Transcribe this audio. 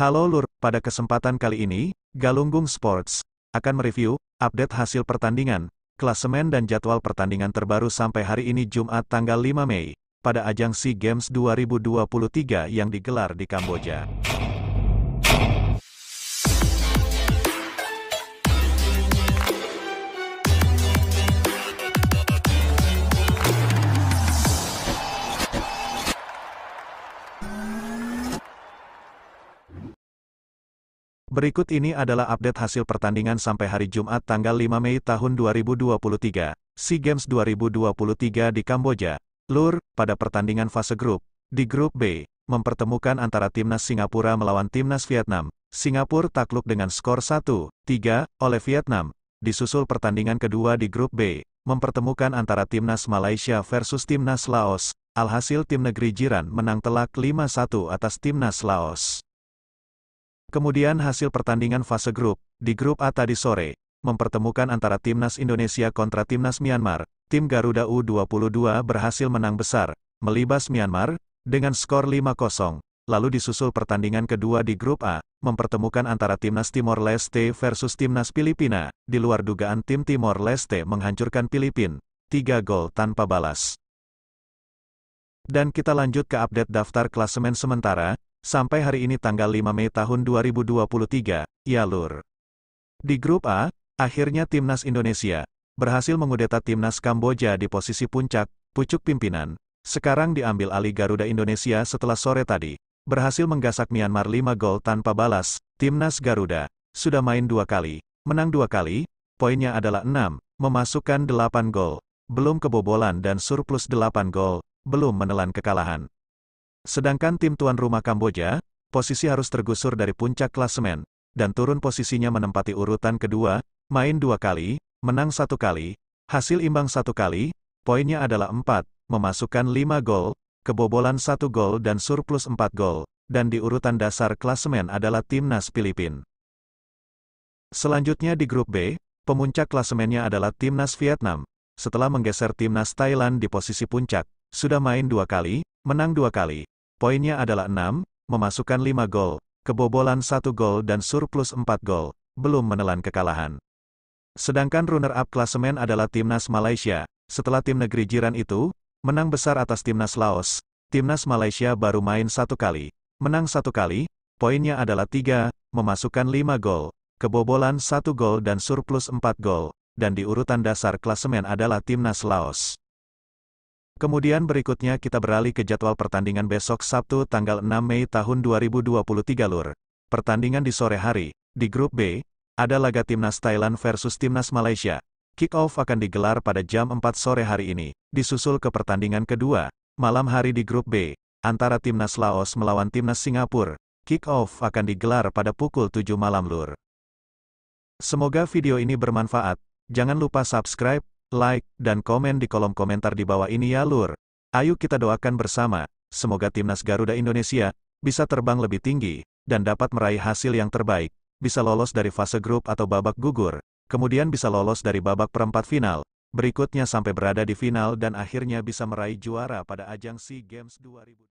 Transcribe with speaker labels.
Speaker 1: Halo Lur, pada kesempatan kali ini, Galunggung Sports akan mereview update hasil pertandingan, klasemen dan jadwal pertandingan terbaru sampai hari ini Jumat tanggal 5 Mei pada ajang SEA Games 2023 yang digelar di Kamboja. Berikut ini adalah update hasil pertandingan sampai hari Jumat tanggal 5 Mei tahun 2023, SEA Games 2023 di Kamboja. LUR, pada pertandingan fase grup, di grup B, mempertemukan antara timnas Singapura melawan timnas Vietnam. Singapura takluk dengan skor 1-3 oleh Vietnam. Disusul pertandingan kedua di grup B, mempertemukan antara timnas Malaysia versus timnas Laos. Alhasil tim negeri jiran menang telak 5-1 atas timnas Laos. Kemudian hasil pertandingan fase grup, di grup A tadi sore, mempertemukan antara Timnas Indonesia kontra Timnas Myanmar, tim Garuda U22 berhasil menang besar, melibas Myanmar, dengan skor 5-0. Lalu disusul pertandingan kedua di grup A, mempertemukan antara Timnas Timor Leste versus Timnas Filipina, di luar dugaan tim Timor Leste menghancurkan Filipin, 3 gol tanpa balas. Dan kita lanjut ke update daftar klasemen sementara, Sampai hari ini tanggal 5 Mei tahun 2023, ya, lur. Di grup A, akhirnya Timnas Indonesia berhasil mengudeta Timnas Kamboja di posisi puncak, pucuk pimpinan. Sekarang diambil alih Garuda Indonesia setelah sore tadi. Berhasil menggasak Myanmar 5 gol tanpa balas, Timnas Garuda. Sudah main dua kali, menang dua kali, poinnya adalah 6, memasukkan 8 gol. Belum kebobolan dan surplus 8 gol, belum menelan kekalahan. Sedangkan tim tuan rumah Kamboja, posisi harus tergusur dari puncak klasemen, dan turun posisinya menempati urutan kedua, main dua kali, menang satu kali, hasil imbang satu kali, poinnya adalah empat, memasukkan lima gol, kebobolan satu gol dan surplus empat gol, dan di urutan dasar klasemen adalah timnas Filipina. Selanjutnya di grup B, pemuncak klasemennya adalah timnas Vietnam, setelah menggeser timnas Thailand di posisi puncak, sudah main dua kali, Menang dua kali. Poinnya adalah 6, memasukkan 5 gol, kebobolan 1 gol dan surplus 4 gol, belum menelan kekalahan. Sedangkan runner-up klasemen adalah timnas Malaysia, setelah tim negeri jiran itu, menang besar atas timnas Laos, timnas Malaysia baru main satu kali, menang satu kali, poinnya adalah 3, memasukkan 5 gol, kebobolan 1 gol dan surplus 4 gol, dan di urutan dasar klasemen adalah timnas Laos. Kemudian berikutnya kita beralih ke jadwal pertandingan besok Sabtu tanggal 6 Mei tahun 2023 Lur. Pertandingan di sore hari, di grup B, ada laga timnas Thailand versus timnas Malaysia. Kick-off akan digelar pada jam 4 sore hari ini, disusul ke pertandingan kedua, malam hari di grup B, antara timnas Laos melawan timnas Singapura. Kick-off akan digelar pada pukul 7 malam Lur. Semoga video ini bermanfaat. Jangan lupa subscribe, like, dan komen di kolom komentar di bawah ini ya lur. Ayo kita doakan bersama, semoga timnas Garuda Indonesia bisa terbang lebih tinggi, dan dapat meraih hasil yang terbaik, bisa lolos dari fase grup atau babak gugur, kemudian bisa lolos dari babak perempat final, berikutnya sampai berada di final dan akhirnya bisa meraih juara pada ajang SEA Games 2020.